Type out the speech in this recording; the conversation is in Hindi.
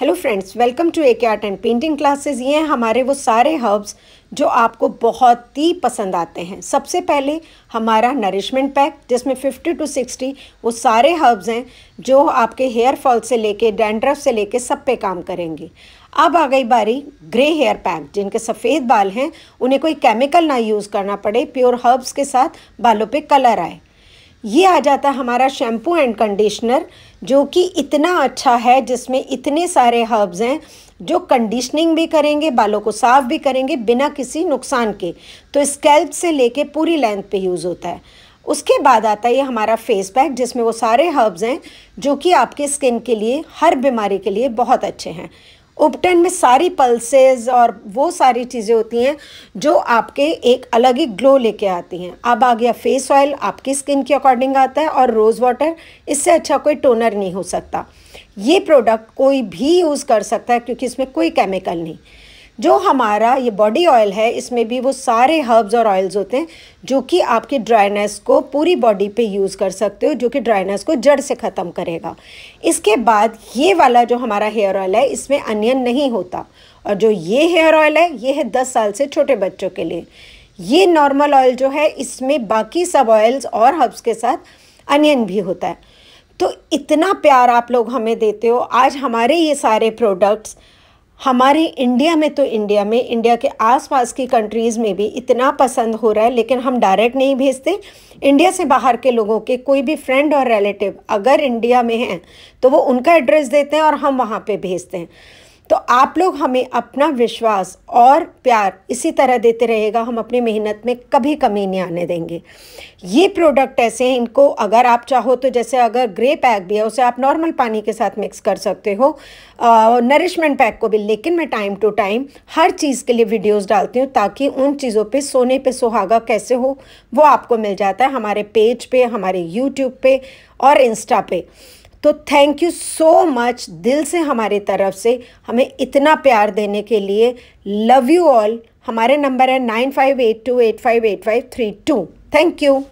hello friends welcome to A K art and painting classes ये हैं हमारे वो सारे हर्ब्स जो आपको बहुत ही पसंद आते हैं सबसे पहले हमारा नरिशमेंट पैक जिसमें 50 टू 60 वो सारे हर्ब्स हैं जो आपके हेयर फॉल से लेके डैंड्रफ से लेके सब पे काम करेंगे अब आ गई बारी ग्रे हेयर पैक जिनके सफ़ेद बाल हैं उन्हें कोई केमिकल ना यूज़ करना पड़े प्योर हर्ब्स के साथ बालों पर कलर आए ये आ जाता है हमारा शैम्पू एंड कंडीशनर जो कि इतना अच्छा है जिसमें इतने सारे हर्ब्स हैं जो कंडीशनिंग भी करेंगे बालों को साफ भी करेंगे बिना किसी नुकसान के तो स्कैल्प से लेके पूरी लेंथ पे यूज़ होता है उसके बाद आता है ये हमारा फेस पैक जिसमें वो सारे हर्ब्स हैं जो कि आपके स्किन के लिए हर बीमारी के लिए बहुत अच्छे हैं उपटन में सारी पल्सेज और वो सारी चीज़ें होती हैं जो आपके एक अलग ही ग्लो लेके आती हैं अब आ गया फेस ऑयल आपकी स्किन के अकॉर्डिंग आता है और रोज़ वाटर इससे अच्छा कोई टोनर नहीं हो सकता ये प्रोडक्ट कोई भी यूज़ कर सकता है क्योंकि इसमें कोई केमिकल नहीं जो हमारा ये बॉडी ऑयल है इसमें भी वो सारे हर्ब्स और ऑयल्स होते हैं जो कि आपकी ड्राइनेस को पूरी बॉडी पे यूज़ कर सकते हो जो कि ड्राइनेस को जड़ से ख़त्म करेगा इसके बाद ये वाला जो हमारा हेयर ऑयल है इसमें अनियन नहीं होता और जो ये हेयर ऑयल है ये है दस साल से छोटे बच्चों के लिए ये नॉर्मल ऑयल जो है इसमें बाकी सब ऑयल्स और हर्ब्स के साथ अनियन भी होता है तो इतना प्यार आप लोग हमें देते हो आज हमारे ये सारे प्रोडक्ट्स हमारे इंडिया में तो इंडिया में इंडिया के आसपास की कंट्रीज़ में भी इतना पसंद हो रहा है लेकिन हम डायरेक्ट नहीं भेजते इंडिया से बाहर के लोगों के कोई भी फ्रेंड और रिलेटिव अगर इंडिया में हैं तो वो उनका एड्रेस देते हैं और हम वहाँ पे भेजते हैं तो आप लोग हमें अपना विश्वास और प्यार इसी तरह देते रहेगा हम अपनी मेहनत में कभी कमी नहीं आने देंगे ये प्रोडक्ट ऐसे हैं इनको अगर आप चाहो तो जैसे अगर ग्रे पैक भी है उसे आप नॉर्मल पानी के साथ मिक्स कर सकते हो नरिशमेंट पैक को भी लेकिन मैं टाइम टू टाइम हर चीज़ के लिए वीडियोज़ डालती हूँ ताकि उन चीज़ों पर सोने पर सुहागा कैसे हो वो आपको मिल जाता है हमारे पेज पे हमारे यूट्यूब पर और इंस्टा पे तो थैंक यू सो मच दिल से हमारे तरफ से हमें इतना प्यार देने के लिए लव यू ऑल हमारे नंबर है nine five eight two eight five eight five three two thank you